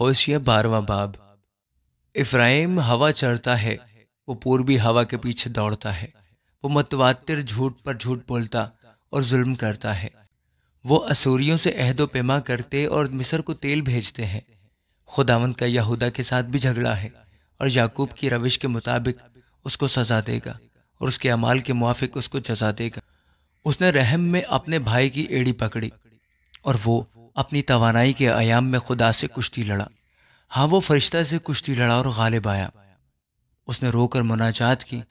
होशिया बारवा बाब इफ्राइम हवा चढ़ता है वो पूर्वी हवा के पीछे दौड़ता है वो मतवातिर झूठ पर झूठ बोलता और जुल्म करता है वो असूरियों से अहदो पैमा करते और मिस्र को तेल भेजते हैं खुदावंत का यहूदा के साथ भी झगड़ा है और याकूब की रविश के मुताबिक उसको सजा देगा और उसके अमाल के मुआफिक उसको जजा देगा उसने रहम में अपने भाई की एड़ी पकड़ी और वो अपनी तोानाई के आयाम में खुदा से कुश्ती लड़ा हाँ वो फरिश्ता से कुश्ती लड़ा और गालिब आया उसने रोकर मुनाजात की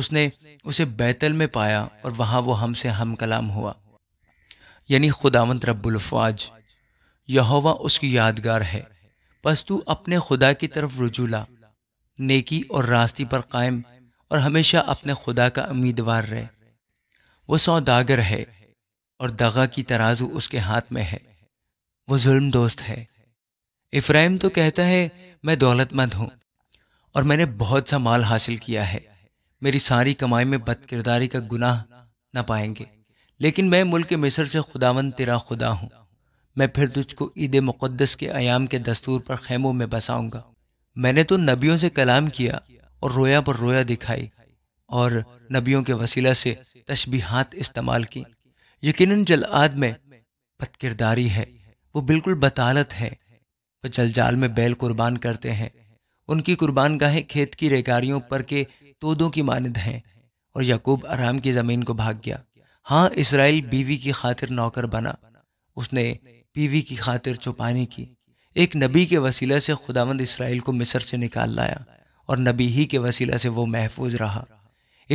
उसने उसे बैतल में पाया और वहां वो हमसे हम कलाम हुआ यानी खुदावंत रबुलफवाज यहोवा उसकी यादगार है बस तू अपने खुदा की तरफ रुजूला नेकी और रास्ती पर कायम और हमेशा अपने खुदा का उम्मीदवार रहे वो सौदागर है और दगा की तराजू उसके हाथ में है वो जुल्म दोस्त है इफ्राहिम तो कहता है मैं दौलतमंद हूँ और मैंने बहुत सा माल हासिल किया है मेरी सारी कमाई में बदकिरदारी का गुनाह न पाएंगे लेकिन मैं मुल्क मिस्र से खुदावन तेरा खुदा हूँ मैं फिर तुझको ईद मुक़दस के आयाम के दस्तूर पर खेमों में बसाऊंगा मैंने तो नबियों से कलाम किया और रोया पर रोया दिखाई और नबियों के वसीला से तशबीहात इस्तेमाल की यकीन जलाद में बदकिरदारी है वो बिल्कुल बतालत है वह जलजाल में बैल कुर्बान करते हैं उनकी कुर्बान गाहें खेत की रेगारियों पर के तोदों की मानद हैं और यकूब आराम की ज़मीन को भाग गया हाँ इसराइल बीवी की खातिर नौकर बना उसने बीवी की खातिर चौपानी की एक नबी के वसीला से खुदावंद इसराइल को मिस्र से निकाल लाया और नबी ही के वसीला से वो महफूज रहा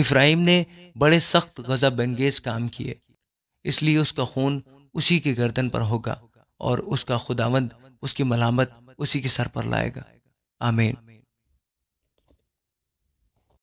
इफ्राहिम ने बड़े सख्त गजब अंगेज काम किए इसलिए उसका खून उसी के गर्दन पर होगा और उसका खुदावंद उसकी मलामत उसी के सर पर लाएगा आमीन